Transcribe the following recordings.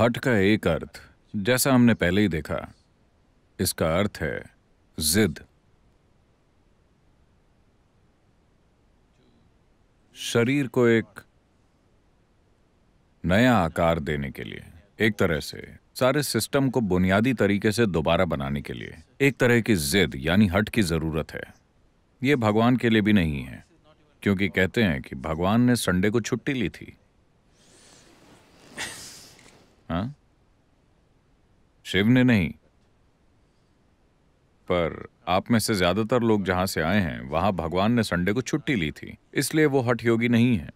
हट का एक अर्थ जैसा हमने पहले ही देखा इसका अर्थ है जिद शरीर को एक नया आकार देने के लिए एक तरह से सारे सिस्टम को बुनियादी तरीके से दोबारा बनाने के लिए एक तरह की जिद यानी हट की जरूरत है ये भगवान के लिए भी नहीं है क्योंकि कहते हैं कि भगवान ने संडे को छुट्टी ली थी हा? शिव ने नहीं पर आप में से ज्यादातर लोग जहां से आए हैं वहां भगवान ने संडे को छुट्टी ली थी इसलिए वो हठ योगी नहीं है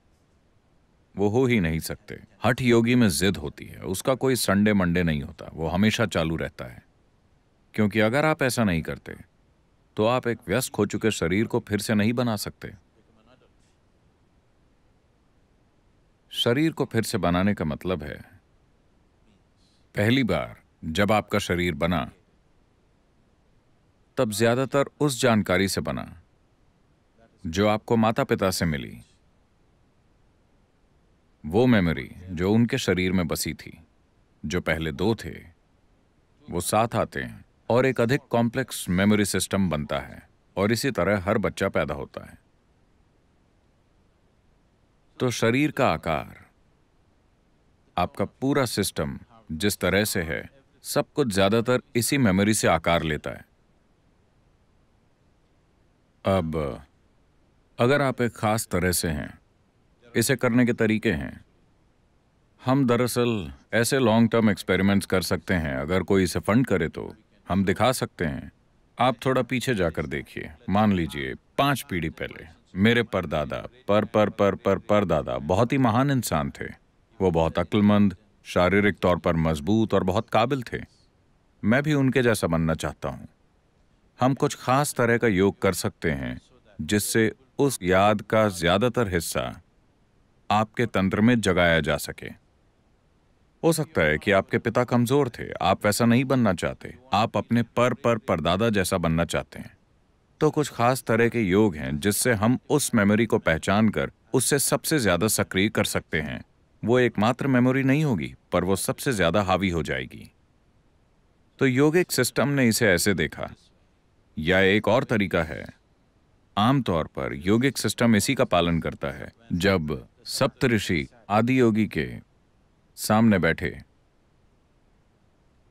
वो हो ही नहीं सकते हठ योगी में जिद होती है उसका कोई संडे मंडे नहीं होता वो हमेशा चालू रहता है क्योंकि अगर आप ऐसा नहीं करते तो आप एक व्यस्त हो चुके शरीर को फिर से नहीं बना सकते शरीर को फिर से बनाने का मतलब है पहली बार जब आपका शरीर बना तब ज्यादातर उस जानकारी से बना जो आपको माता पिता से मिली वो मेमोरी जो उनके शरीर में बसी थी जो पहले दो थे वो साथ आते हैं और एक अधिक कॉम्प्लेक्स मेमोरी सिस्टम बनता है और इसी तरह हर बच्चा पैदा होता है तो शरीर का आकार आपका पूरा सिस्टम जिस तरह से है सब कुछ ज्यादातर इसी मेमोरी से आकार लेता है अब अगर आप एक खास तरह से हैं इसे करने के तरीके हैं हम दरअसल ऐसे लॉन्ग टर्म एक्सपेरिमेंट्स कर सकते हैं अगर कोई इसे फंड करे तो हम दिखा सकते हैं आप थोड़ा पीछे जाकर देखिए मान लीजिए पांच पीढ़ी पहले मेरे परदादा पर पर पर पर पर दादा बहुत ही महान इंसान थे वो बहुत अक्लमंद शारीरिक तौर पर मजबूत और बहुत काबिल थे मैं भी उनके जैसा बनना चाहता हूं हम कुछ खास तरह का योग कर सकते हैं जिससे उस याद का ज्यादातर हिस्सा आपके तंत्र में जगाया जा सके हो सकता है कि आपके पिता कमजोर थे आप वैसा नहीं बनना चाहते आप अपने पर पर परदादा जैसा बनना चाहते हैं तो कुछ खास तरह के योग हैं जिससे हम उस मेमोरी को पहचान कर उससे सबसे ज्यादा सक्रिय कर सकते हैं वो एकमात्र मेमोरी नहीं होगी पर वो सबसे ज़्यादा हावी हो जाएगी तो योगिक सिस्टम ने इसे ऐसे देखा या एक और तरीका है आमतौर पर योगिक सिस्टम इसी का पालन करता है जब सप्तऋषि आदि योगी के सामने बैठे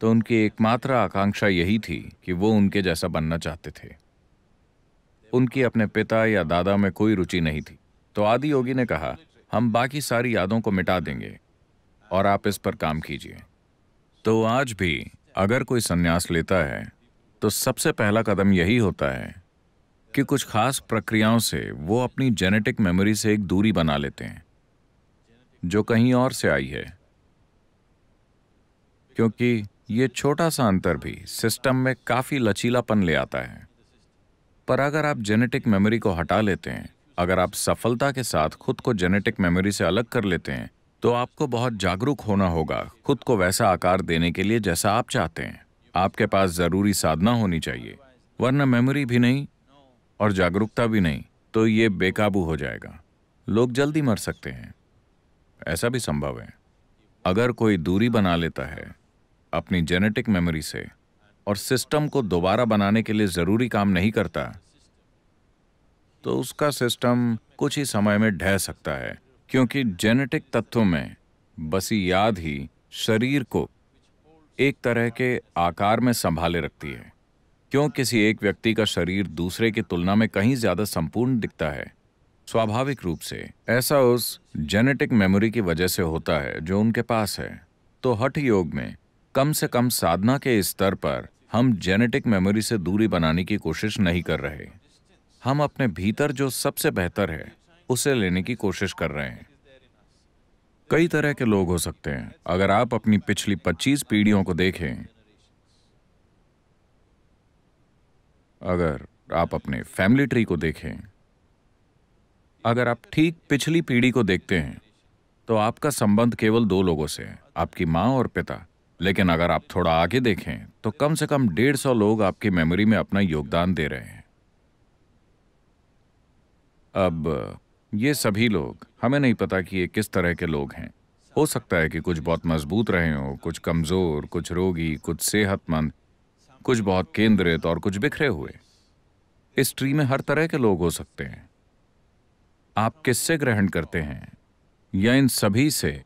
तो उनकी एकमात्र आकांक्षा यही थी कि वो उनके जैसा बनना चाहते थे उनकी अपने पिता या दादा में कोई रुचि नहीं थी तो आदि योगी ने कहा हम बाकी सारी यादों को मिटा देंगे और आप इस पर काम कीजिए तो आज भी अगर कोई संन्यास लेता है तो सबसे पहला कदम यही होता है कि कुछ खास प्रक्रियाओं से वो अपनी जेनेटिक मेमोरी से एक दूरी बना लेते हैं जो कहीं और से आई है क्योंकि ये छोटा सा अंतर भी सिस्टम में काफ़ी लचीलापन ले आता है पर अगर आप जेनेटिक मेमोरी को हटा लेते हैं अगर आप सफलता के साथ खुद को जेनेटिक मेमोरी से अलग कर लेते हैं तो आपको बहुत जागरूक होना होगा खुद को वैसा आकार देने के लिए जैसा आप चाहते हैं आपके पास ज़रूरी साधना होनी चाहिए वरना मेमोरी भी नहीं और जागरूकता भी नहीं तो ये बेकाबू हो जाएगा लोग जल्दी मर सकते हैं ऐसा भी संभव है अगर कोई दूरी बना लेता है अपनी जेनेटिक मेमोरी से और सिस्टम को दोबारा बनाने के लिए ज़रूरी काम नहीं करता तो उसका सिस्टम कुछ ही समय में ढह सकता है क्योंकि जेनेटिक तत्वों में बसी याद ही शरीर को एक तरह के आकार में संभाले रखती है क्यों किसी एक व्यक्ति का शरीर दूसरे की तुलना में कहीं ज्यादा संपूर्ण दिखता है स्वाभाविक रूप से ऐसा उस जेनेटिक मेमोरी की वजह से होता है जो उनके पास है तो हठ योग में कम से कम साधना के स्तर पर हम जेनेटिक मेमोरी से दूरी बनाने की कोशिश नहीं कर रहे हम अपने भीतर जो सबसे बेहतर है उसे लेने की कोशिश कर रहे हैं कई तरह के लोग हो सकते हैं अगर आप अपनी पिछली 25 पीढ़ियों को देखें अगर आप अपने फैमिली ट्री को देखें अगर आप ठीक पिछली पीढ़ी को देखते हैं तो आपका संबंध केवल दो लोगों से है आपकी माँ और पिता लेकिन अगर आप थोड़ा आगे देखें तो कम से कम डेढ़ सौ लोग आपकी मेमोरी में अपना योगदान दे रहे हैं अब ये सभी लोग हमें नहीं पता कि ये किस तरह के लोग हैं हो सकता है कि कुछ बहुत मजबूत रहे हों कुछ कमज़ोर कुछ रोगी कुछ सेहतमंद कुछ बहुत केंद्रित और कुछ बिखरे हुए इस ट्री में हर तरह के लोग हो सकते हैं आप किससे ग्रहण करते हैं या इन सभी से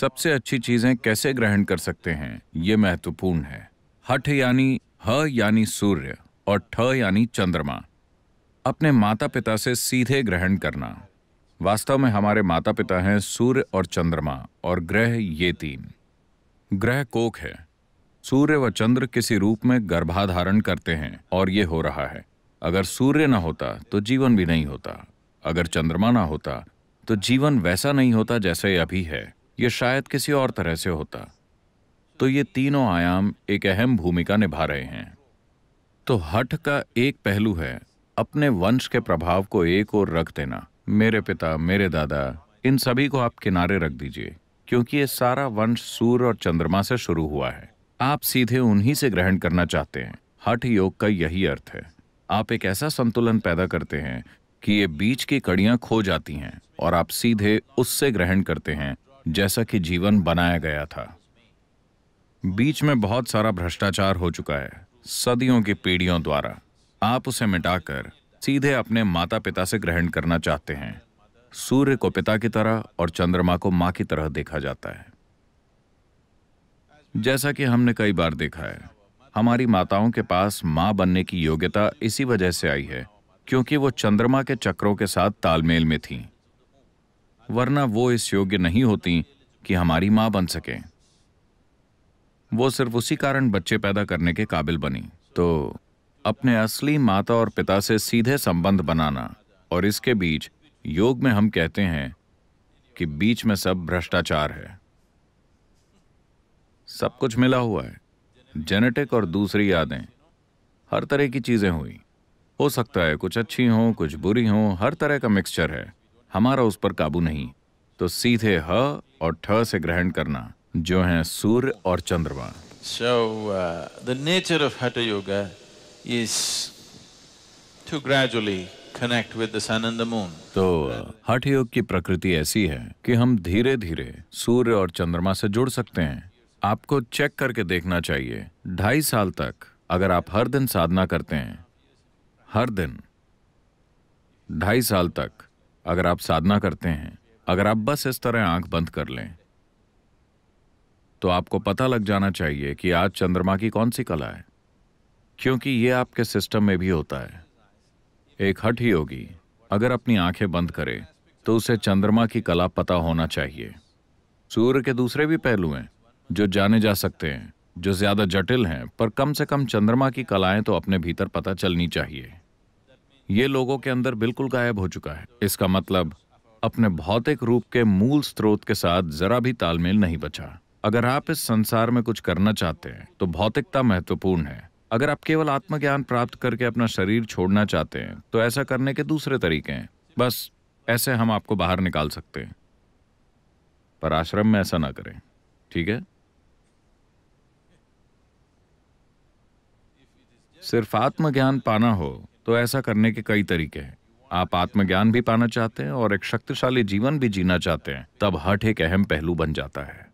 सबसे अच्छी चीजें कैसे ग्रहण कर सकते हैं ये महत्वपूर्ण है हठ यानी ह यानी सूर्य और ठ यानी चंद्रमा अपने माता पिता से सीधे ग्रहण करना वास्तव में हमारे माता पिता हैं सूर्य और चंद्रमा और ग्रह ये तीन ग्रह कोक है सूर्य व चंद्र किसी रूप में गर्भाधारण करते हैं और ये हो रहा है अगर सूर्य ना होता तो जीवन भी नहीं होता अगर चंद्रमा ना होता तो जीवन वैसा नहीं होता जैसे अभी है ये शायद किसी और तरह से होता तो ये तीनों आयाम एक अहम भूमिका निभा रहे हैं तो हठ का एक पहलू है अपने वंश के प्रभाव को एक और रख देना मेरे पिता मेरे दादा इन सभी को आप किनारे रख दीजिए क्योंकि ये सारा वंश सूर्य और चंद्रमा से शुरू हुआ है आप सीधे उन्हीं से ग्रहण करना चाहते हैं हठ योग का यही अर्थ है आप एक ऐसा संतुलन पैदा करते हैं कि ये बीच की कड़ियां खो जाती हैं और आप सीधे उससे ग्रहण करते हैं जैसा कि जीवन बनाया गया था बीच में बहुत सारा भ्रष्टाचार हो चुका है सदियों की पीढ़ियों द्वारा आप उसे मिटाकर सीधे अपने माता पिता से ग्रहण करना चाहते हैं सूर्य को पिता की तरह और चंद्रमा को मां की तरह देखा जाता है जैसा कि हमने कई बार देखा है हमारी माताओं के पास मां बनने की योग्यता इसी वजह से आई है क्योंकि वो चंद्रमा के चक्रों के साथ तालमेल में थीं वरना वो इस योग्य नहीं होती कि हमारी मां बन सके वो सिर्फ उसी कारण बच्चे पैदा करने के काबिल बनी तो अपने असली माता और पिता से सीधे संबंध बनाना और इसके बीच योग में हम कहते हैं कि बीच में सब भ्रष्टाचार है सब कुछ मिला हुआ है जेनेटिक और दूसरी यादें हर तरह की चीजें हुई हो सकता है कुछ अच्छी हो कुछ बुरी हो हर तरह का मिक्सचर है हमारा उस पर काबू नहीं तो सीधे ह और ठ से ग्रहण करना जो है सूर्य और चंद्रमा सो द नेचर ऑफ हट yoga is to gradually connect with the sun and the moon. तो हठ योग की प्रकृति ऐसी है कि हम धीरे धीरे सूर्य और चंद्रमा से जुड़ सकते हैं आपको चेक करके देखना चाहिए ढाई साल तक अगर आप हर दिन साधना करते हैं हर दिन ढाई साल तक अगर आप साधना करते हैं अगर आप बस इस तरह आंख बंद कर लें तो आपको पता लग जाना चाहिए कि आज चंद्रमा की कौन सी कला है क्योंकि ये आपके सिस्टम में भी होता है एक हट ही होगी अगर अपनी आंखें बंद करे तो उसे चंद्रमा की कला पता होना चाहिए सूर्य के दूसरे भी पहलू हैं जो जाने जा सकते हैं जो ज्यादा जटिल हैं पर कम से कम चंद्रमा की कलाएं तो अपने भीतर पता चलनी चाहिए ये लोगों के अंदर बिल्कुल गायब हो चुका है इसका मतलब अपने भौतिक रूप के मूल स्रोत के साथ जरा भी तालमेल नहीं बचा अगर आप इस संसार में कुछ करना चाहते हैं तो भौतिकता महत्वपूर्ण है अगर आप केवल आत्मज्ञान प्राप्त करके अपना शरीर छोड़ना चाहते हैं तो ऐसा करने के दूसरे तरीके हैं बस ऐसे हम आपको बाहर निकाल सकते हैं पर आश्रम में ऐसा ना करें ठीक है सिर्फ आत्मज्ञान पाना हो तो ऐसा करने के कई तरीके हैं आप आत्मज्ञान भी पाना चाहते हैं और एक शक्तिशाली जीवन भी जीना चाहते हैं तब हट एक अहम पहलू बन जाता है